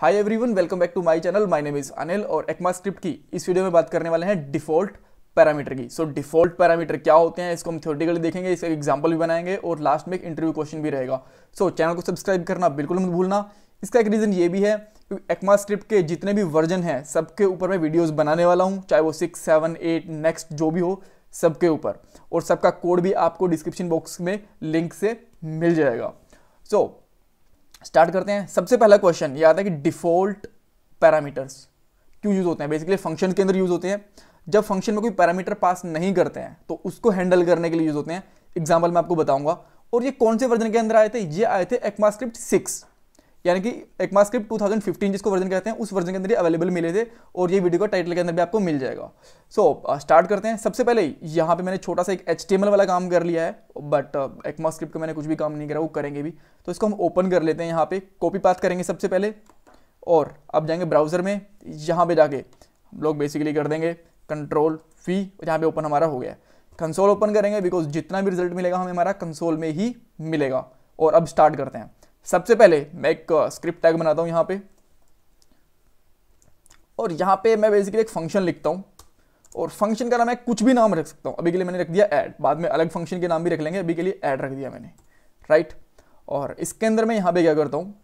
Hi everyone welcome back to my channel my name is Anil और ECMA script की इस video में बात करने वाले हैं डिफॉल्ट पैरामीटर की सो डिफॉल्ट पैरामीटर क्या होते हैं इसको हम थ्योरेटिकली देखेंगे इसका एग्जांपल भी बनाएंगे और लास्ट में एक इंटरव्यू क्वेश्चन भी रहेगा सो so, चैनल को सब्सक्राइब करना बिल्कुल मत भूलना इसका एक रीज़न ये भी है क्योंकि स्क्रिप्ट के जितने भी वर्जन हैं सबके ऊपर मैं वीडियोज़ बनाने वाला हूँ चाहे वो सिक्स सेवन एट नेक्स्ट जो भी हो सबके ऊपर और सबका कोड भी आपको डिस्क्रिप्शन बॉक्स में लिंक से मिल जाएगा सो so, स्टार्ट करते हैं सबसे पहला क्वेश्चन ये आता है कि डिफॉल्ट पैरामीटर्स क्यों यूज़ होते हैं बेसिकली फंक्शन के अंदर यूज़ होते हैं जब फंक्शन में कोई पैरामीटर पास नहीं करते हैं तो उसको हैंडल करने के लिए यूज़ होते हैं एग्जाम्पल मैं आपको बताऊंगा और ये कौन से वर्जन के अंदर आए थे ये आए थे एक्मास्क्रिप्ट सिक्स यानी कि टू स्क्रिप्ट फिफ्टीन जिसको वर्जन कहते हैं उस वर्जन के अंदर अवेलेबल मिले थे और ये वीडियो का टाइटल के अंदर भी आपको मिल जाएगा सो so, स्टार्ट uh, करते हैं सबसे पहले यहाँ पे मैंने छोटा सा एक एच वाला काम कर लिया है बट एक्मा स्क्रिप्ट का मैंने कुछ भी काम नहीं करा वो करेंगे भी तो इसको हम ओपन कर लेते हैं यहाँ पर कॉपी पास करेंगे सबसे पहले और अब जाएंगे ब्राउज़र में यहाँ पर जाके हम लोग बेसिकली कर देंगे कंट्रोल फी यहाँ पर ओपन हमारा हो गया कंसोल ओपन करेंगे बिकॉज जितना भी रिजल्ट मिलेगा हमें हमारा कंसोल में ही मिलेगा और अब स्टार्ट करते हैं सबसे पहले मैं एक स्क्रिप्ट टैग बनाता हूँ यहाँ पे और यहाँ पे मैं बेसिकली एक फंक्शन लिखता हूँ और फंक्शन का नाम मैं कुछ भी नाम रख सकता हूँ अभी के लिए मैंने रख दिया ऐड बाद में अलग फंक्शन के नाम भी रख लेंगे अभी के लिए ऐड रख दिया मैंने राइट और इसके अंदर मैं यहाँ पे क्या करता हूँ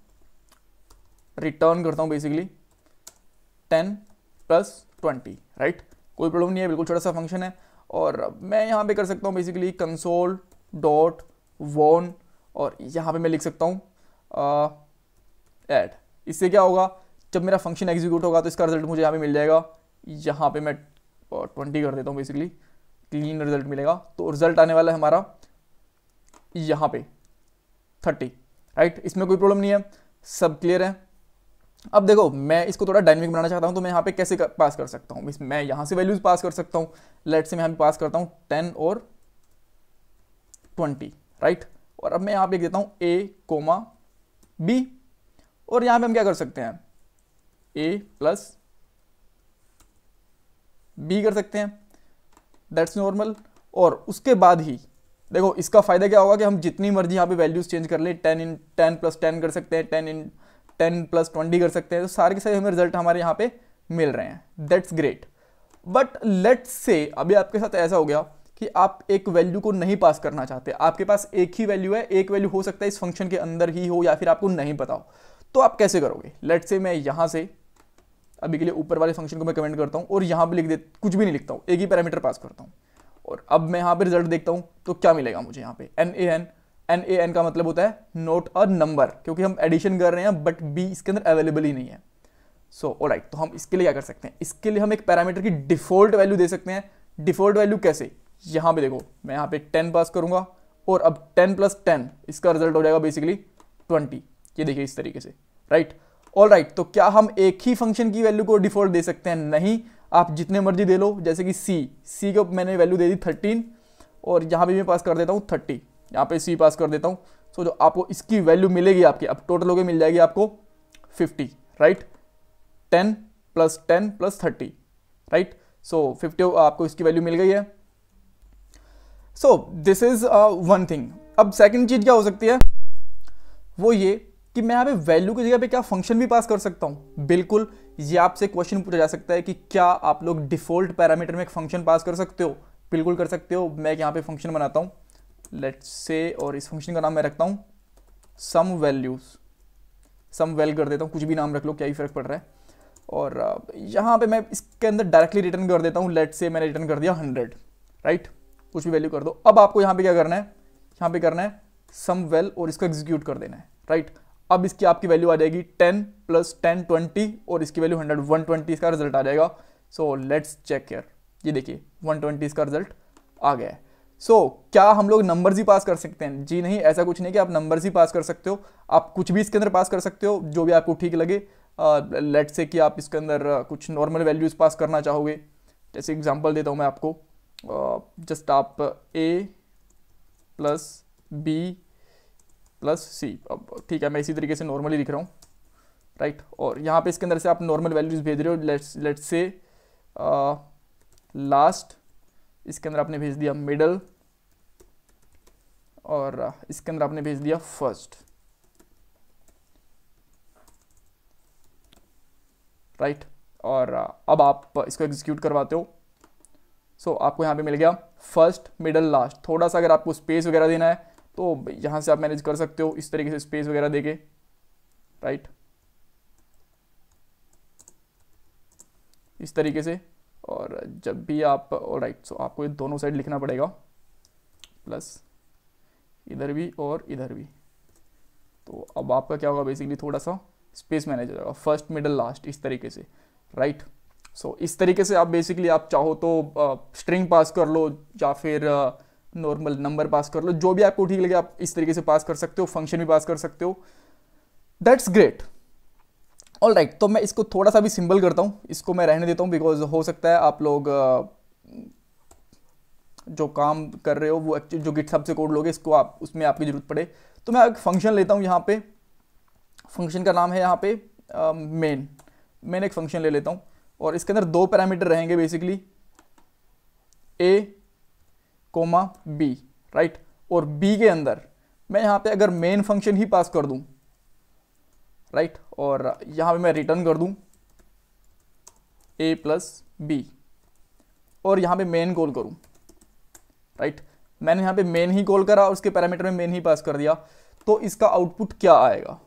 रिटर्न करता हूँ basically ten plus twenty right कोई प्रॉब्लम नहीं है बिल्कुल छोटा सा फंक्शन है और मैं यहाँ पे कर सकता हूँ बेसिकली कंसोल डॉट वॉन और यहाँ पे मैं लिख सकता हूँ एड इससे क्या होगा जब मेरा फंक्शन एग्जीक्यूट होगा तो इसका रिजल्ट मुझे यहाँ पे मिल जाएगा यहाँ पे मैं ट्वेंटी कर देता हूँ बेसिकली क्लीन रिजल्ट मिलेगा तो रिजल्ट आने वाला है हमारा यहाँ पे थर्टी राइट इसमें कोई प्रॉब्लम नहीं है सब क्लियर है अब देखो मैं इसको थोड़ा डायनेमिक बनाना चाहता हूँ तो मैं यहाँ पे कैसे कर, पास कर सकता हूँ मैं यहाँ से वैल्यूज पास कर सकता हूँ लेट से मैं यहाँ पे पास करता हूँ टेन और ट्वेंटी राइट और अब मैं यहाँ पे देता हूँ ए कोमा बी और यहाँ पे हम क्या कर सकते हैं ए प्लस बी कर सकते हैं दैट्स नॉर्मल और उसके बाद ही देखो इसका फ़ायदा क्या होगा कि हम जितनी मर्जी यहाँ पे वैल्यूज़ चेंज कर लें ten in ten plus ten कर सकते हैं ten in ten plus twenty कर सकते हैं तो सारे के सारे हमें रिजल्ट हमारे यहाँ पे मिल रहे हैं that's great but let's say अभी आपके साथ ऐसा हो गया कि आप एक वैल्यू को नहीं पास करना चाहते आपके पास एक ही वैल्यू है एक वैल्यू हो सकता है इस फंक्शन के अंदर ही हो या फिर आपको नहीं पता हो तो आप कैसे करोगे लेट से मैं यहाँ से अभी के लिए ऊपर वाले फंक्शन को मैं कमेंट करता हूँ और यहां पर लिख दे कुछ भी नहीं लिखता हूँ एक ही पैरामीटर पास करता हूँ और अब मैं यहाँ पर रिजल्ट देखता हूँ तो क्या मिलेगा मुझे यहां पर N A N N A N का मतलब होता है नोट अ नंबर क्योंकि हम एडिशन कर रहे हैं बट बी इसके अंदर अवेलेबल ही नहीं है सो so, राइट right, तो हम इसके लिए क्या कर सकते हैं इसके लिए हम एक पैरामीटर की डिफॉल्ट वैल्यू दे सकते हैं डिफॉल्ट वैल्यू कैसे यहां पे देखो मैं यहाँ पे टेन पास करूंगा और अब टेन प्लस टेन इसका रिजल्ट हो जाएगा बेसिकली ट्वेंटी ये देखिए इस तरीके से राइट ऑल राइट तो क्या हम एक ही फंक्शन की वैल्यू को डिफॉल्ट दे सकते हैं नहीं आप जितने मर्जी दे लो जैसे कि सी सी को मैंने वैल्यू दे दी थर्टीन और यहाँ भी मैं पास कर देता हूँ थर्टी यहाँ पे सी पास कर देता हूँ सो जो आपको इसकी वैल्यू मिलेगी आपकी अब टोटल होकर मिल जाएगी आपको fifty right ten plus ten plus thirty right so fifty आपको इसकी वैल्यू मिल गई है so this is one thing अब सेकेंड चीज़ क्या हो सकती है वो ये कि मैं यहाँ पे वैल्यू की जगह पे क्या फंक्शन भी पास कर सकता हूँ बिल्कुल ये आपसे क्वेश्चन पूछा जा सकता है कि क्या आप लोग डिफॉल्ट पैरामीटर में एक फंक्शन पास कर सकते हो बिल्कुल कर सकते हो मैं यहाँ पे फंक्शन बनाता हूँ लेट से और इस फंक्शन का नाम मैं रखता हूँ सम वैल्यूज़ सम वेल कर देता हूँ कुछ भी नाम रख लो क्या ही फ़र्क पड़ रहा है और uh, यहाँ पे मैं इसके अंदर डायरेक्टली रिटर्न कर देता हूँ लेट से मैंने रिटर्न कर दिया हंड्रेड राइट right? कुछ भी वैल्यू कर दो अब आपको यहां पे क्या करना है यहां पे करना है सम वेल और इसको एग्जीक्यूट कर देना है राइट अब इसकी आपकी वैल्यू आ जाएगी 10 प्लस टेन ट्वेंटी और इसकी वैल्यू 100 120 इसका रिजल्ट आ जाएगा सो लेट्स चेक केयर ये देखिए 120 इसका रिजल्ट आ गया है सो so, क्या हम लोग नंबर्स ही पास कर सकते हैं जी नहीं ऐसा कुछ नहीं कि आप नंबर्स ही पास कर सकते हो आप कुछ भी इसके अंदर पास कर सकते हो जो भी आपको ठीक लगे लेट uh, से कि आप इसके अंदर कुछ नॉर्मल वैल्यूज़ पास करना चाहोगे जैसे एग्जाम्पल देता हूँ मैं आपको जस्ट आप A plus B plus C अब ठीक है मैं इसी तरीके से नॉर्मली लिख रहा हूँ राइट right? और यहाँ पे इसके अंदर से आप नॉर्मल वैल्यूज भेज रहे हो लेट्स लेट्स से लास्ट इसके अंदर आपने भेज दिया मिडल और इसके अंदर आपने भेज दिया फर्स्ट राइट right? और अब आप इसको एग्जीक्यूट करवाते हो सो so, आपको यहाँ पे मिल गया फर्स्ट मिडल लास्ट थोड़ा सा अगर आपको स्पेस वगैरह देना है तो यहाँ से आप मैनेज कर सकते हो इस तरीके से स्पेस वगैरह दे के राइट इस तरीके से और जब भी आप राइट सो so, आपको ये दोनों साइड लिखना पड़ेगा प्लस इधर भी और इधर भी तो अब आपका क्या होगा बेसिकली थोड़ा सा स्पेस मैनेज होगा फर्स्ट मिडल लास्ट इस तरीके से राइट right? सो इस तरीके से आप बेसिकली आप चाहो तो स्ट्रिंग पास कर लो या फिर नॉर्मल नंबर पास कर लो जो भी आपको ठीक लगे आप इस तरीके से पास कर सकते हो फंक्शन भी पास कर सकते हो दैट्स ग्रेट ऑल राइट तो मैं इसको थोड़ा सा भी सिंपल करता हूँ इसको मैं रहने देता हूँ बिकॉज हो सकता है आप लोग जो काम कर रहे हो वो एक्चुअली जो गिट से कोड लोगे इसको आप उसमें आपकी ज़रूरत पड़े तो मैं एक फंक्शन लेता हूँ यहाँ पे फंक्शन का नाम है यहाँ पे मेन uh, मेन एक फंक्शन ले लेता हूँ और इसके अंदर दो पैरामीटर रहेंगे basically A comma B right और बी के अंदर मैं यहाँ पे अगर मेन फंक्शन ही पास कर दूँ राइट और यहाँ पे मैं रिटर्न कर दूँ ए प्लस बी और यहाँ पे मेन कॉल करूँ राइट मैंने यहाँ पे मेन ही कॉल करा और उसके पैरामीटर में मेन ही पास कर दिया तो इसका आउटपुट क्या आएगा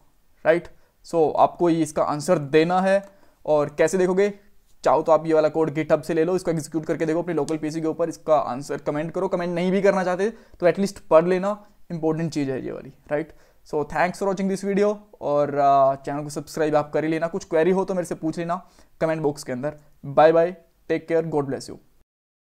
राइट सो so, आपको ये इसका आंसर देना है और कैसे देखोगे चाहो तो आप ये वाला कोड गिटहब से ले लो इसको एग्जीक्यूट करके देखो अपने लोकल पीसी के ऊपर इसका आंसर कमेंट करो कमेंट नहीं भी करना चाहते तो एटलीस्ट पढ़ लेना इंपॉर्टेंट चीज़ है ये वाली right so thanks for watching this video और चैनल uh, को सब्सक्राइब आप कर ही लेना कुछ क्वेरी हो तो मेरे से पूछ लेना कमेंट बॉक्स के अंदर bye bye take care God bless you